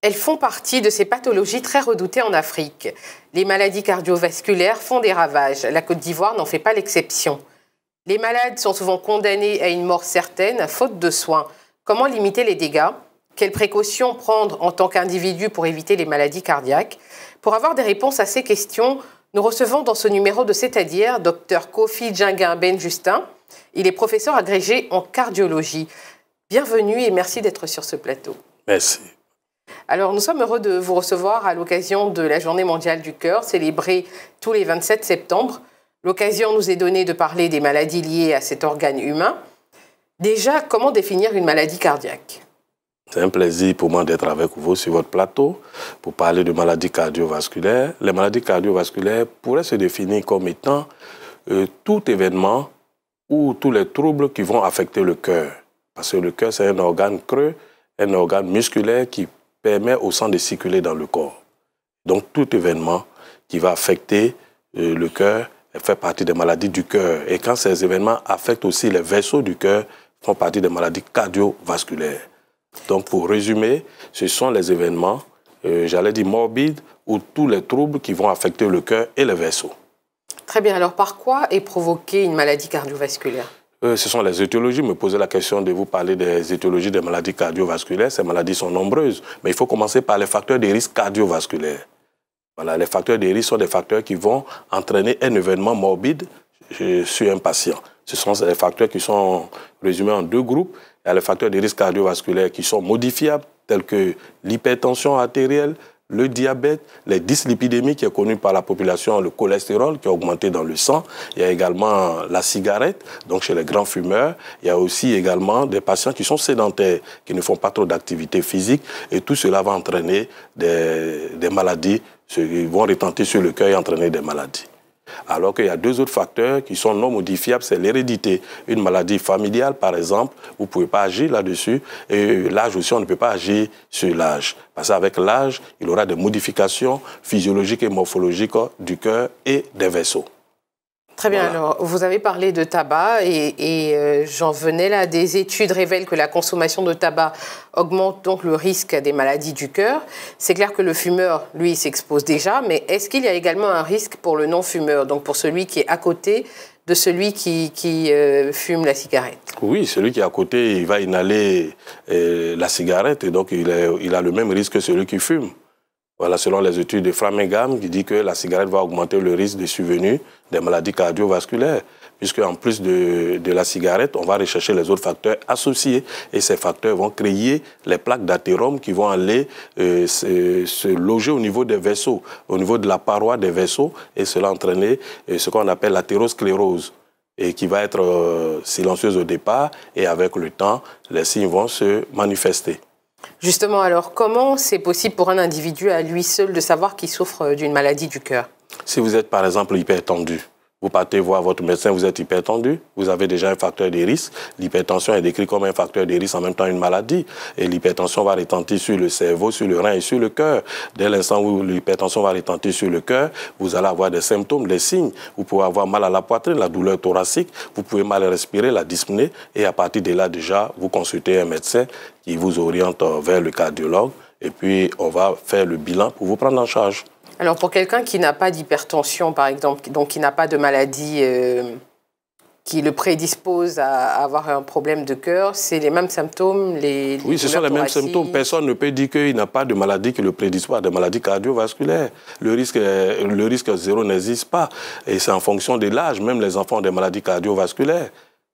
Elles font partie de ces pathologies très redoutées en Afrique. Les maladies cardiovasculaires font des ravages. La Côte d'Ivoire n'en fait pas l'exception. Les malades sont souvent condamnés à une mort certaine, à faute de soins. Comment limiter les dégâts Quelles précautions prendre en tant qu'individu pour éviter les maladies cardiaques Pour avoir des réponses à ces questions, nous recevons dans ce numéro de C'est-à-dire Dr Kofi Djinguin Ben Justin. Il est professeur agrégé en cardiologie. Bienvenue et merci d'être sur ce plateau. Merci. Alors nous sommes heureux de vous recevoir à l'occasion de la Journée mondiale du cœur, célébrée tous les 27 septembre. L'occasion nous est donnée de parler des maladies liées à cet organe humain. Déjà, comment définir une maladie cardiaque c'est un plaisir pour moi d'être avec vous sur votre plateau pour parler de maladies cardiovasculaires. Les maladies cardiovasculaires pourraient se définir comme étant euh, tout événement ou tous les troubles qui vont affecter le cœur. Parce que le cœur, c'est un organe creux, un organe musculaire qui permet au sang de circuler dans le corps. Donc tout événement qui va affecter euh, le cœur fait partie des maladies du cœur. Et quand ces événements affectent aussi les vaisseaux du cœur, font partie des maladies cardiovasculaires. Donc pour résumer, ce sont les événements, euh, j'allais dire morbides, ou tous les troubles qui vont affecter le cœur et les vaisseaux. Très bien, alors par quoi est provoquée une maladie cardiovasculaire euh, ce sont les étiologies. Me poser la question de vous parler des étiologies des maladies cardiovasculaires. Ces maladies sont nombreuses, mais il faut commencer par les facteurs de risque cardiovasculaires. Voilà, les facteurs de risque sont des facteurs qui vont entraîner un événement morbide euh, sur un patient. Ce sont les facteurs qui sont résumés en deux groupes. Il y a les facteurs de risque cardiovasculaires qui sont modifiables, tels que l'hypertension artérielle, le diabète, les dyslipidémies qui est connu par la population, le cholestérol qui a augmenté dans le sang. Il y a également la cigarette, donc chez les grands fumeurs. Il y a aussi également des patients qui sont sédentaires, qui ne font pas trop d'activité physique. Et tout cela va entraîner des, des maladies, qui vont retenter sur le cœur et entraîner des maladies. Alors qu'il y a deux autres facteurs qui sont non modifiables, c'est l'hérédité. Une maladie familiale, par exemple, vous ne pouvez pas agir là-dessus. Et l'âge aussi, on ne peut pas agir sur l'âge. Parce qu'avec l'âge, il y aura des modifications physiologiques et morphologiques du cœur et des vaisseaux. Très bien, alors vous avez parlé de tabac et, euh, j'en venais là. Des études révèlent que la consommation de tabac augmente donc le risque des maladies du cœur. C'est clair que le fumeur, lui, s'expose déjà, mais est-ce qu'il y a également un risque pour le non-fumeur, donc pour celui qui est à côté de celui qui, qui euh, fume la cigarette Oui, celui qui est à côté, il va inhaler euh, la cigarette et donc il, il a le même risque que celui qui fume. Voilà, selon les études de Framingham, qui dit que la cigarette va augmenter le risque de survenue des maladies cardiovasculaires, puisque en plus de, de, la cigarette, on va rechercher les autres facteurs associés, et ces facteurs vont créer les plaques d'athérome qui vont aller euh, se, loger au niveau des vaisseaux, au niveau de la paroi des vaisseaux, et cela entraîner euh, ce qu'on appelle l'athérosclérose et qui va être euh, silencieuse au départ, et avec le temps, les signes vont se manifester. Justement, alors comment c'est possible pour un individu à lui seul de savoir qu'il souffre euh, d'une maladie du cœur Si vous êtes par exemple hypertendu, vous partez voir votre médecin, vous êtes hypertendu, vous avez déjà un facteur de risque. L'hypertension est décrite comme un facteur de risque en même temps une maladie. Et l'hypertension va rétentir sur le cerveau, sur le rein et sur le cœur. Dès l'instant où l'hypertension va rétentir sur le cœur, vous allez avoir des symptômes, des signes. Vous pouvez avoir mal à la poitrine, la douleur thoracique, vous pouvez mal respirer, la dyspnée. Et à partir de là, déjà, vous consultez un médecin qui vous oriente vers le cardiologue. Et puis, on va faire le bilan pour vous prendre en charge. Alors pour quelqu'un qui n'a pas d'hypertension, par exemple, donc qui n'a pas de maladie euh, qui le prédispose à avoir un problème de cœur, c'est les mêmes symptômes les, Oui, ce sont les mêmes symptômes. Personne ne peut dire qu'il n'a pas de maladie qui le prédispose à des maladies cardiovasculaires. Le risque, le risque zéro n'existe pas. Et c'est en fonction de l'âge, même les enfants ont des maladies cardiovasculaires.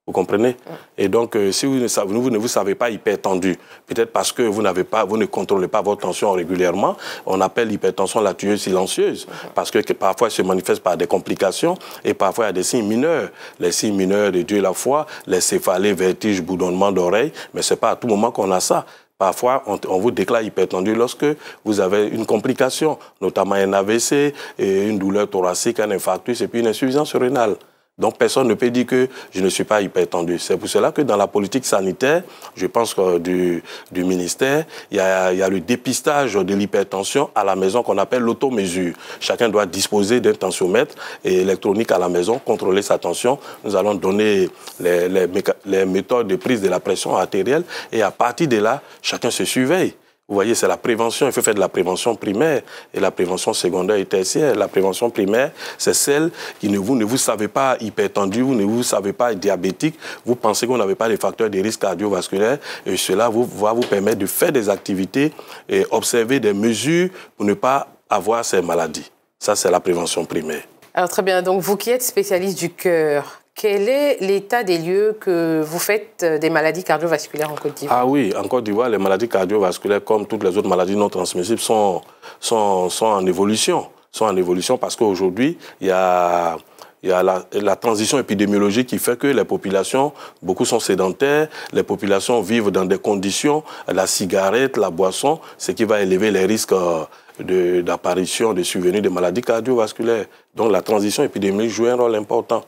Vous comprenez Et donc, euh, si vous ne, savez, vous ne, vous savez pas hypertendu, peut-être parce que vous, n'avez pas, vous ne contrôlez pas votre tension régulièrement, on appelle l'hypertension la tueuse silencieuse, parce que, parfois elle se manifeste par des complications et parfois il y a des signes mineurs. Les signes mineurs de Dieu la foi, les céphalées, vertiges, boudonnement d'oreilles, mais ce n'est pas à tout moment qu'on a ça. Parfois, on, vous déclare hypertendu lorsque vous avez une complication, notamment un AVC, et une douleur thoracique, un infarctus et puis une insuffisance rénale. Donc personne ne peut dire que je ne suis pas hypertendu. C'est pour cela que dans la politique sanitaire, je pense du, ministère, il y, a, le dépistage de l'hypertension à la maison qu'on appelle l'automesure. Chacun doit disposer d'un tensiomètre électronique à la maison, contrôler sa tension. Nous allons donner les méthodes de prise de la pression artérielle et à partir de là, chacun se surveille. Vous voyez, c'est la prévention. Il faut faire de la prévention primaire et la prévention secondaire et tertiaire. La prévention primaire, c'est celle qui ne vous, ne vous savez pas hypertendu, vous ne vous savez pas diabétique, vous pensez qu'on n'avait pas les facteurs de risque cardiovasculaire et cela vous, va vous permettre de faire des activités et observer des mesures pour ne pas avoir ces maladies. Ça, c'est la prévention primaire. Alors très bien, donc vous qui êtes spécialiste du cœur, quel est l'état des lieux que vous faites euh, des maladies cardiovasculaires en Côte d'Ivoire Ah oui, en Côte d'Ivoire, les maladies cardiovasculaires, comme toutes les autres maladies non transmissibles, sont, sont, sont en évolution. Sont en évolution parce qu'aujourd'hui, il y a il y a la, transition épidémiologique qui fait que les populations, beaucoup sont sédentaires, les populations vivent dans des conditions, la cigarette, la boisson, ce qui va élever les risques euh, d'apparition, de, de survenue de maladies cardiovasculaires. Donc la transition épidémiologique joue un rôle important.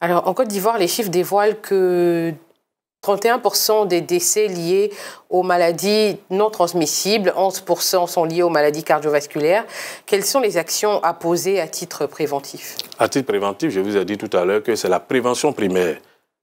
Alors, en Côte d'Ivoire, les chiffres dévoilent que 31% des décès liés aux maladies non transmissibles, 11% sont liés aux maladies cardiovasculaires. Quelles sont les actions à poser à titre préventif À titre préventif, je vous ai dit tout à l'heure que c'est la prévention primaire,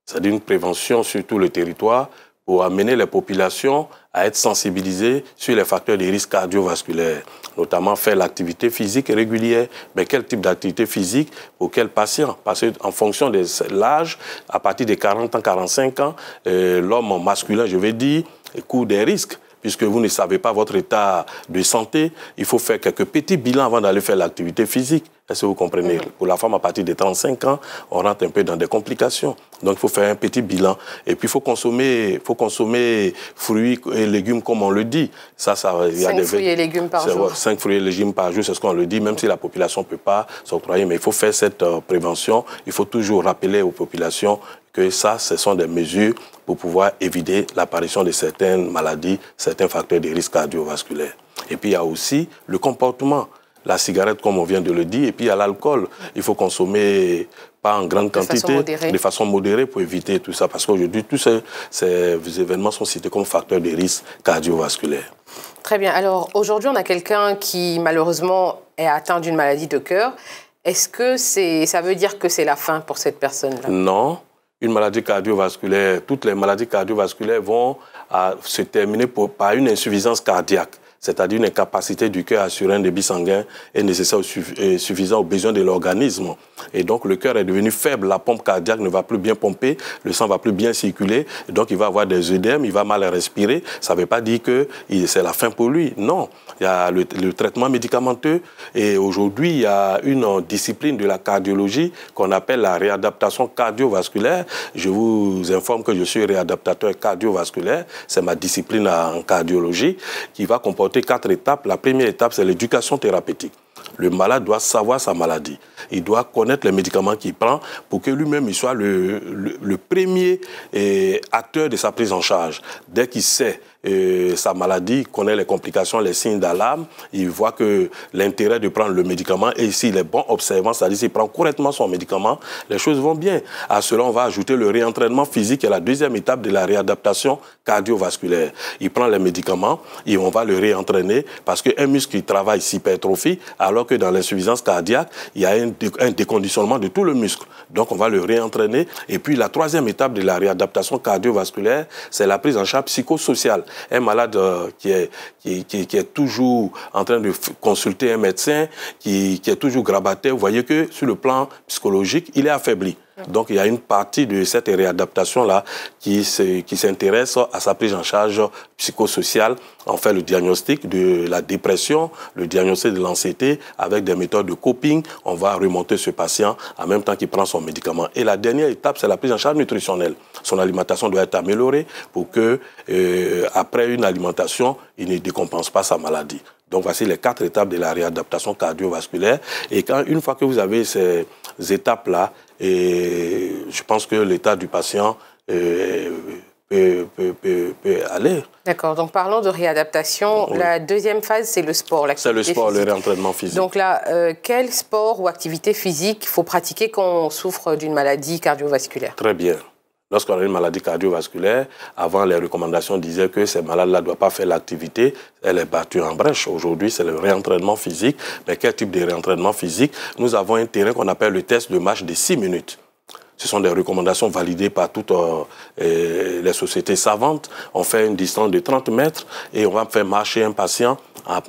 c'est-à-dire une prévention sur tout le territoire pour amener les populations à être sensibilisé sur les facteurs de risque cardiovasculaires, notamment faire l'activité physique régulière. Mais quel type d'activité physique pour quel patient Parce qu'en fonction de l'âge, à partir de 40 ans, 45 ans, euh, l'homme masculin, je vais dire, court des risques puisque vous ne savez pas votre état de santé, il faut faire quelques petits bilans avant d'aller faire l'activité physique. Est-ce que vous comprenez mm. Pour la femme, à partir de 35 ans, on rentre un peu dans des complications. Donc, il faut faire un petit bilan. Et puis, il faut consommer, faut consommer fruits et légumes, comme on le dit. Ça, ça, il y a cinq fruits et légumes par jour. Cinq fruits et légumes par jour, c'est ce qu'on le dit, même si la population ne peut pas croyer. Mais il faut faire cette euh, prévention. Il faut toujours rappeler aux populations que ça, ce sont des mesures pour pouvoir éviter l'apparition de certaines maladies, certains facteurs de risque cardiovasculaire. Et puis, il y a aussi le comportement la cigarette, comme on vient de le dire, et puis à l'alcool. Il faut consommer pas en grande quantité, de façon modérée pour éviter tout ça, parce qu'aujourd'hui, tous ces, événements sont cités comme facteurs de risque cardiovasculaire. Très bien. Alors aujourd'hui, on a quelqu'un qui malheureusement est atteint d'une maladie de cœur. Est-ce que ça veut dire que c'est la fin pour cette personne-là Non. Une maladie cardiovasculaire, toutes les maladies cardiovasculaires vont euh, se terminer par une insuffisance cardiaque c'est-à-dire une capacité du cœur à assurer un débit sanguin est nécessaire et suffisant aux besoins de l'organisme. Et donc le cœur est devenu faible, la pompe cardiaque ne va plus bien pomper, le sang va plus bien circuler, donc il va avoir des œdèmes, il va mal respirer. Ça ne veut pas dire que c'est la fin pour lui. Non, il y a le, le traitement médicamenteux et aujourd'hui il y a une discipline de la cardiologie qu'on appelle la réadaptation cardiovasculaire. Je vous informe que je suis réadaptateur cardiovasculaire, c'est ma discipline en cardiologie qui va comporter quatre étapes. La première étape, c'est l'éducation thérapeutique. Le malade doit savoir sa maladie. Il doit connaître les médicaments qu'il prend pour que lui-même soit le, premier eh, acteur de sa prise en charge. Dès qu'il sait sa maladie, connaît les complications, les signes d'alarme, il voit que l'intérêt de prendre le médicament et s'il est bon observant, c'est-à-dire s'il prend correctement son médicament, les choses vont bien. À cela, on va ajouter le réentraînement physique et la deuxième étape de la réadaptation cardiovasculaire. Il prend les médicaments et on va le réentraîner parce qu'un muscle qui travaille s'hypertrophie alors que dans l'insuffisance cardiaque, il y a un déconditionnement de tout le muscle. Donc on va le réentraîner. Et puis la troisième étape de la réadaptation cardiovasculaire, c'est la prise en charge psychosociale un malade euh, qui est, qui, est toujours en train de consulter un médecin, qui, qui est toujours grabataire, vous voyez que sur le plan psychologique, il est affaibli. Donc il y a une partie de cette réadaptation-là qui s'intéresse à sa prise en charge psychosociale, On fait le diagnostic de la dépression, le diagnostic de l'anxiété, avec des méthodes de coping, on va remonter ce patient en même temps qu'il prend son médicament. Et la dernière étape, c'est la prise en charge nutritionnelle. Son alimentation doit être améliorée pour que, euh, après une alimentation, il ne décompense pas sa maladie. Donc voici les quatre étapes de la réadaptation cardiovasculaire. Et quand, une fois que vous avez ces étapes-là. Et je pense que l'état du patient euh, peut, peut, peut, aller. D'accord. Donc, parlons de réadaptation. La deuxième phase, c'est le sport, l'activité C'est le sport, le réentraînement physique. Donc là, euh, quel sport ou activité physique faut pratiquer quand on souffre d'une maladie cardiovasculaire Très bien. Lorsqu'on a une maladie cardiovasculaire, avant les recommandations disaient que ces malades-là ne doivent pas faire l'activité, elle est battue en brèche. Aujourd'hui, c'est le réentraînement physique. Mais quel type de réentraînement physique Nous avons un terrain qu'on appelle le test de marche de 6 minutes. Ce sont des recommandations validées par toutes euh, les sociétés savantes. On fait une distance de 30 mètres et on va faire marcher un patient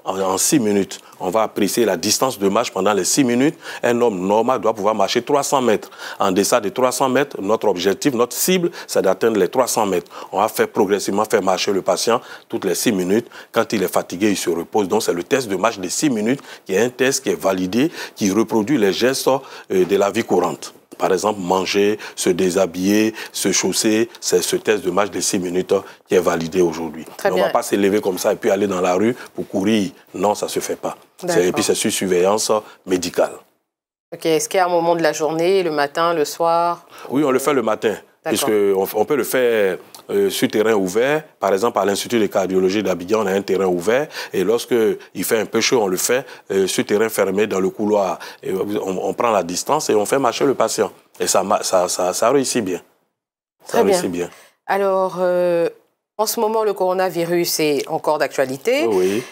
en 6 minutes. On va apprécier la distance de marche pendant les 6 minutes. Un homme normal doit pouvoir marcher 300 mètres. En deçà de 300 mètres, notre objectif, notre cible, c'est d'atteindre les 300 mètres. On va faire progressivement faire marcher le patient toutes les 6 minutes. Quand il est fatigué, il se repose. Donc c'est le test de marche de 6 minutes qui est un test qui est validé, qui reproduit les gestes euh, de la vie courante. Par exemple, manger, se déshabiller, se chausser, c'est ce test de match de 6 minutes hein, qui est validé aujourd'hui. On ne va pas se comme ça et puis aller dans la rue pour courir. Non, ça ne se fait pas. Et puis c'est sur surveillance hein, médicale. Ok, est-ce qu'il y a un moment de la journée, le matin, le soir Oui, on le fait le matin. Puisqu'on peut le faire euh, sur terrain ouvert. Par exemple, à l'Institut de cardiologie d'Abidjan, on a un terrain ouvert. Et lorsque il fait un peu chaud, on le fait euh, sur terrain fermé dans le couloir. on, prend la distance et on fait marcher le patient. Et ça, ça, réussit bien. bien. Alors, euh, en ce moment, le coronavirus est encore d'actualité. Oui.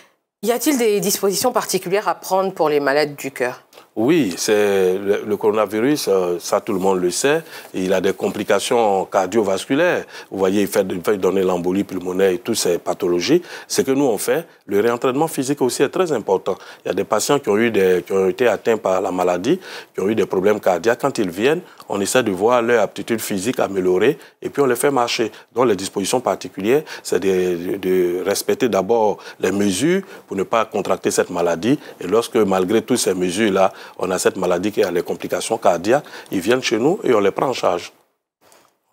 Y a-t-il des dispositions particulières à prendre pour les malades du cœur oui, c'est le, coronavirus, euh, ça tout le monde le sait. Il a des complications cardiovasculaires. Vous voyez, il fait, donner l'embolie pulmonaire et toutes ces pathologies. Ce que nous on fait, le réentraînement physique aussi est très important. Il y a des patients qui ont eu des, qui ont été atteints par la maladie, qui ont eu des problèmes cardiaques. Quand ils viennent, on essaie de voir leur aptitude physique améliorée et puis on les fait marcher. Donc les dispositions particulières, c'est de, respecter d'abord les mesures pour ne pas contracter cette maladie. Et lorsque malgré toutes ces mesures là on a cette maladie qui a les complications cardiaques, ils viennent chez nous et on les prend en charge.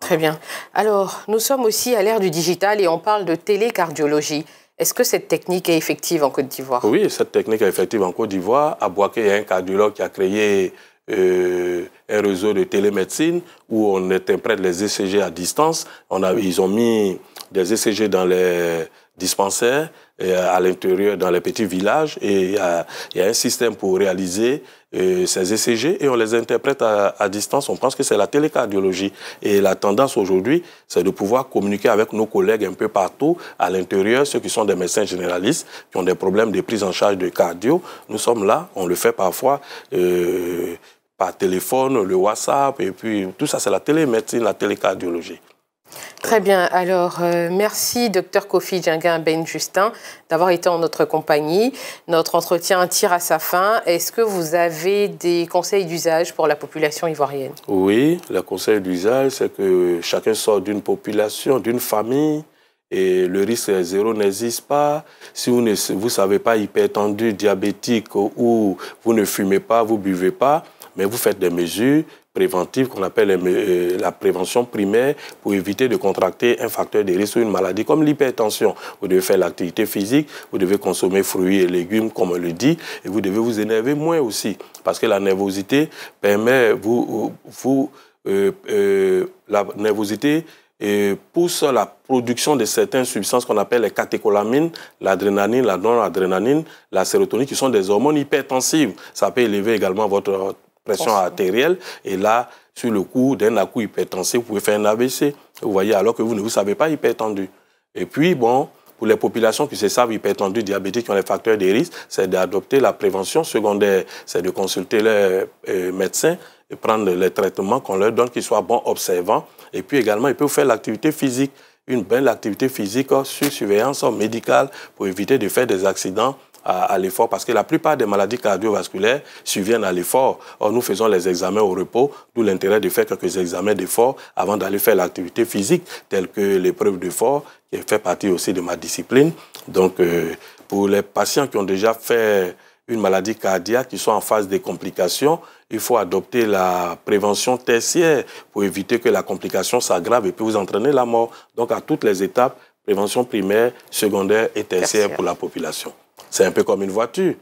Très bien. Alors, nous sommes aussi à l'ère du digital et on parle de télécardiologie. Est-ce que cette technique est effective en Côte d'Ivoire Oui, cette technique est effective en Côte d'Ivoire. À Boaké, il y a un cardiologue qui a créé euh, un réseau de télémédecine où on interprète les ECG à distance. On a, ils ont mis des ECG dans les dispensaires euh, à l'intérieur, dans les petits villages, et euh, il y, a, un système pour réaliser euh, ces ECG et on les interprète à, à distance. On pense que c'est la télécardiologie. Et la tendance aujourd'hui, c'est de pouvoir communiquer avec nos collègues un peu partout, à l'intérieur, ceux qui sont des médecins généralistes, qui ont des problèmes de prise en charge de cardio. Nous sommes là, on le fait parfois. Euh, par téléphone, le WhatsApp, et puis tout ça, c'est la télémédecine, la télécardiologie. Très bien. Alors, euh, merci, docteur Kofi djinga Ben Justin, d'avoir été en notre compagnie. Notre entretien tire à sa fin. Est-ce que vous avez des conseils d'usage pour la population ivoirienne Oui, le conseil d'usage, c'est que chacun sort d'une population, d'une famille, et le risque zéro n'existe pas. Si vous ne vous savez pas hypertendu, diabétique ou vous ne fumez pas, vous buvez pas, mais vous faites des mesures préventive qu'on appelle euh, la prévention primaire pour éviter de contracter un facteur de risque ou une maladie comme l'hypertension. Vous devez faire l'activité physique, vous devez consommer fruits et légumes comme on le dit et vous devez vous énerver moins aussi parce que la nervosité permet vous, vous euh, euh, la nervosité pousse la production de certaines substances qu'on appelle les catécholamines, l'adrénaline, la non-adrénaline, la sérotonine, qui sont des hormones hypertensives. Ça peut élever également votre pression artérielle. Et là, sur le coup d'un à hypertensé, vous pouvez faire un AVC. Vous voyez, alors que vous ne vous savez pas hypertendu. Et puis, bon, pour les populations qui se savent hypertendues, diabétiques, qui ont les facteurs de risque, c'est d'adopter la prévention secondaire, c'est de consulter les euh, médecins et prendre les traitements qu'on leur donne, qu'ils soient bons observants. Et puis également, ils peuvent faire l'activité physique, une belle activité physique oh, sur surveillance oh, médicale pour éviter de faire des accidents à, l'effort parce que la plupart des maladies cardiovasculaires surviennent à l'effort. Or, nous faisons les examens au repos, d'où l'intérêt de faire quelques examens d'effort avant d'aller faire l'activité physique, telle que l'épreuve d'effort, qui fait partie aussi de ma discipline. Donc, euh, pour les patients qui ont déjà fait une maladie cardiaque, qui sont en phase des complications, il faut adopter la prévention tertiaire pour éviter que la complication s'aggrave et puis vous entraîner la mort. Donc, à toutes les étapes, prévention primaire, secondaire et tertiaire. pour la population. C'est un peu comme une voiture.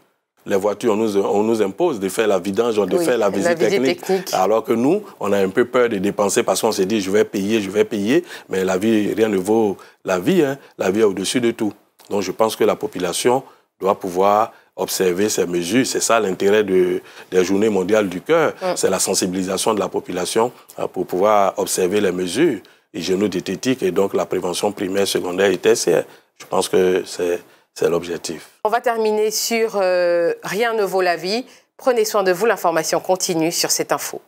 Les voitures, on nous, nous impose de faire la vidange, de faire la visite, technique, Alors que nous, on a un peu peur de dépenser parce qu'on s'est dit, je vais payer, je vais payer. Mais la vie, rien ne vaut la vie. Hein. La vie est au-dessus de tout. Donc je pense que la population doit pouvoir observer ces mesures. C'est ça l'intérêt de, des journées mondiales du cœur. Mm. C'est la sensibilisation de la population euh, pour pouvoir observer les mesures hygiéno-diététiques et donc la prévention primaire, secondaire et tertiaire. Je pense que c'est c'est l'objectif. On va terminer sur euh, Rien ne vaut la vie. Prenez soin de vous, l'information continue sur cette info.